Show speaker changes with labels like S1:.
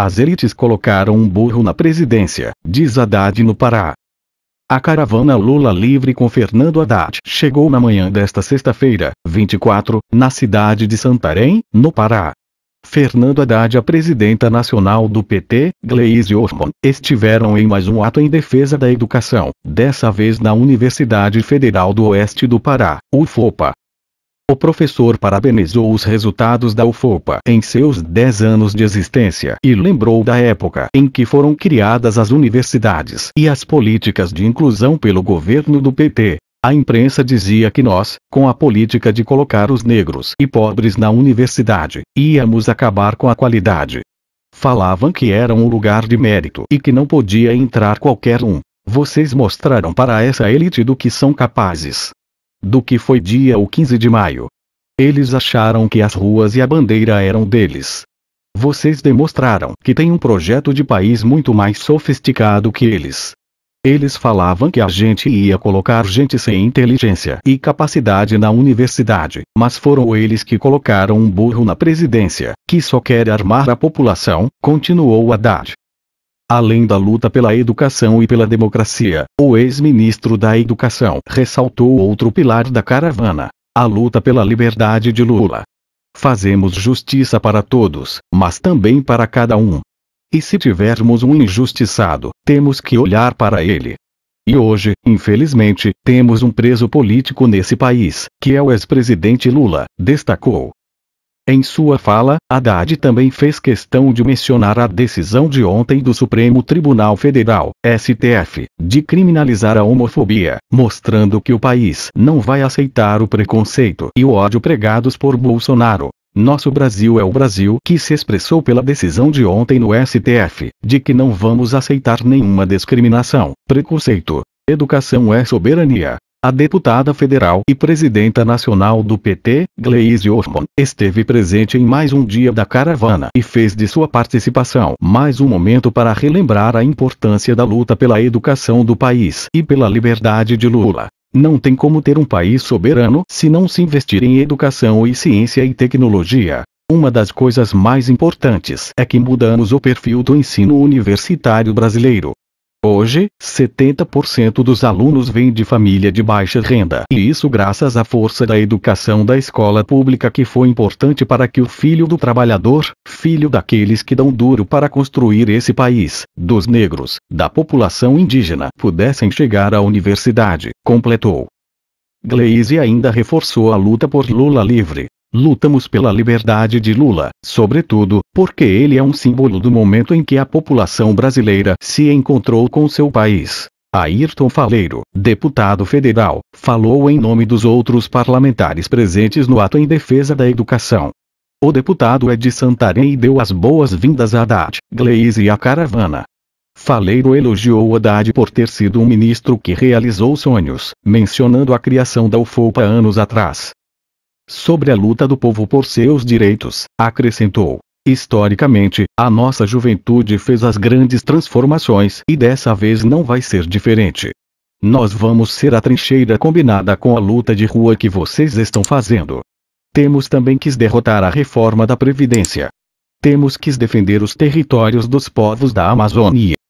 S1: As elites colocaram um burro na presidência, diz Haddad no Pará. A caravana Lula livre com Fernando Haddad chegou na manhã desta sexta-feira, 24, na cidade de Santarém, no Pará. Fernando Haddad e a presidenta nacional do PT, Gleisi Hoffmann, estiveram em mais um ato em defesa da educação, dessa vez na Universidade Federal do Oeste do Pará, UFOPA, o professor parabenizou os resultados da UFOPA em seus 10 anos de existência e lembrou da época em que foram criadas as universidades e as políticas de inclusão pelo governo do PT. A imprensa dizia que nós, com a política de colocar os negros e pobres na universidade, íamos acabar com a qualidade. Falavam que era um lugar de mérito e que não podia entrar qualquer um. Vocês mostraram para essa elite do que são capazes do que foi dia o 15 de maio. Eles acharam que as ruas e a bandeira eram deles. Vocês demonstraram que têm um projeto de país muito mais sofisticado que eles. Eles falavam que a gente ia colocar gente sem inteligência e capacidade na universidade, mas foram eles que colocaram um burro na presidência, que só quer armar a população, continuou Haddad além da luta pela educação e pela democracia. O ex-ministro da Educação ressaltou outro pilar da caravana: a luta pela liberdade de Lula. Fazemos justiça para todos, mas também para cada um. E se tivermos um injustiçado, temos que olhar para ele. E hoje, infelizmente, temos um preso político nesse país, que é o ex-presidente Lula, destacou. Em sua fala, Haddad também fez questão de mencionar a decisão de ontem do Supremo Tribunal Federal, STF, de criminalizar a homofobia, mostrando que o país não vai aceitar o preconceito e o ódio pregados por Bolsonaro. Nosso Brasil é o Brasil que se expressou pela decisão de ontem no STF, de que não vamos aceitar nenhuma discriminação, preconceito. Educação é soberania, a deputada federal e presidenta nacional do PT, Gleise Hoffmann, esteve presente em mais um dia da caravana e fez de sua participação mais um momento para relembrar a importância da luta pela educação do país e pela liberdade de Lula. Não tem como ter um país soberano se não se investir em educação e ciência e tecnologia. Uma das coisas mais importantes é que mudamos o perfil do ensino universitário brasileiro. Hoje, 70% dos alunos vêm de família de baixa renda, e isso graças à força da educação da escola pública que foi importante para que o filho do trabalhador, filho daqueles que dão duro para construir esse país, dos negros, da população indígena, pudessem chegar à universidade, completou. Glaze ainda reforçou a luta por Lula livre, Lutamos pela liberdade de Lula, sobretudo, porque ele é um símbolo do momento em que a população brasileira se encontrou com seu país. Ayrton Faleiro, deputado federal, falou em nome dos outros parlamentares presentes no ato em defesa da educação. O deputado é de Santarém e deu as boas-vindas a Haddad, Gleise e a caravana. Faleiro elogiou Haddad por ter sido um ministro que realizou sonhos, mencionando a criação da UFOPA anos atrás sobre a luta do povo por seus direitos, acrescentou. Historicamente, a nossa juventude fez as grandes transformações e dessa vez não vai ser diferente. Nós vamos ser a trincheira combinada com a luta de rua que vocês estão fazendo. Temos também que derrotar a reforma da Previdência. Temos que defender os territórios dos povos da Amazônia.